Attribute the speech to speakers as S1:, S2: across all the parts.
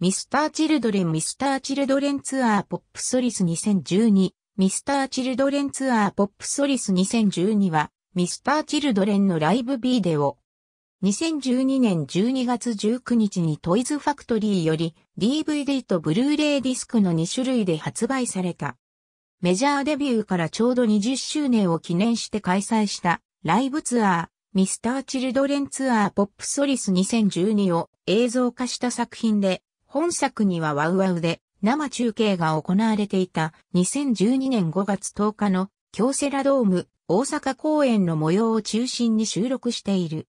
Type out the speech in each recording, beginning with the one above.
S1: ミスター・チルドレンミスター・チルドレンツアーポップソリス2012ミスター・チルドレンツアーポップソリス2012はミスター・チルドレンのライブビデオ。2012年12月19日にトイズファクトリーより DVD とブルーレイディスクの2種類で発売された。メジャーデビューからちょうど20周年を記念して開催したライブツアーミスター・チルドレンツアーポップソリス2012を映像化した作品で本作にはワウワウで生中継が行われていた2012年5月10日の京セラドーム大阪公演の模様を中心に収録している。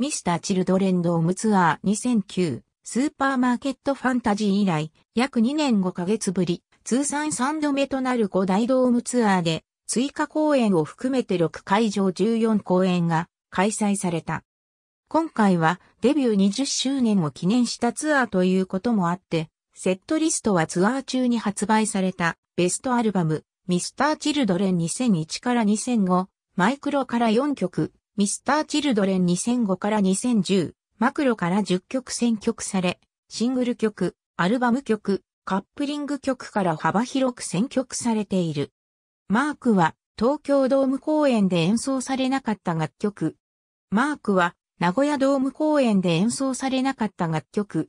S1: ミスター・チルドレンドームツアー2009スーパーマーケットファンタジー以来約2年5ヶ月ぶり通算3度目となる5大ドームツアーで追加公演を含めて6会場14公演が開催された。今回はデビュー20周年を記念したツアーということもあって、セットリストはツアー中に発売されたベストアルバム、ミスター・チルドレン2001から2005、マイクロから4曲、ミスター・チルドレン2005から2010、マクロから10曲選曲され、シングル曲、アルバム曲、カップリング曲から幅広く選曲されている。マークは東京ドーム公演で演奏されなかった楽曲。マークは名古屋ドーム公演で演奏されなかった楽曲。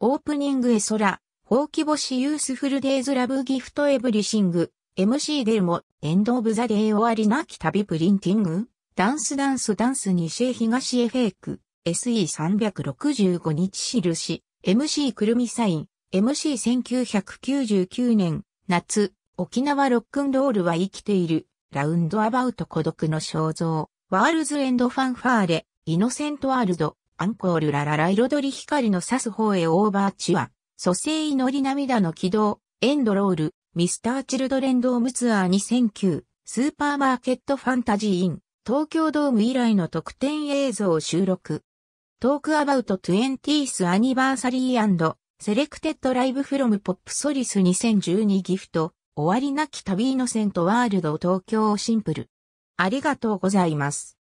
S2: オープニング絵空、ほうき星
S1: ユースフルデイズラブギフトエブリシング、MC デルモ、エンドオブザデイ終わりなき旅プリンティング、ダンスダンスダンス西へ東へフェイク、SE365 日印、MC くるみサイン、MC1999 年、夏、沖縄ロックンロールは生きている。ラウンドアバウト孤独の肖像、ワールズエンドファンファーレ、イノセントワールド、アンコールラララ彩り光の刺す方へオーバーチュア、蘇生祈り涙の軌道、エンドロール、ミスターチルドレンドームツアー2009、スーパーマーケットファンタジーイン、東京ドーム以来の特典映像を収録。トークアバウト 20th アニバーサリーセレクテッドライブフロムポップソリス2012ギフト終わりなき旅イノセントワールド東京シン
S2: プル。ありがとうございます。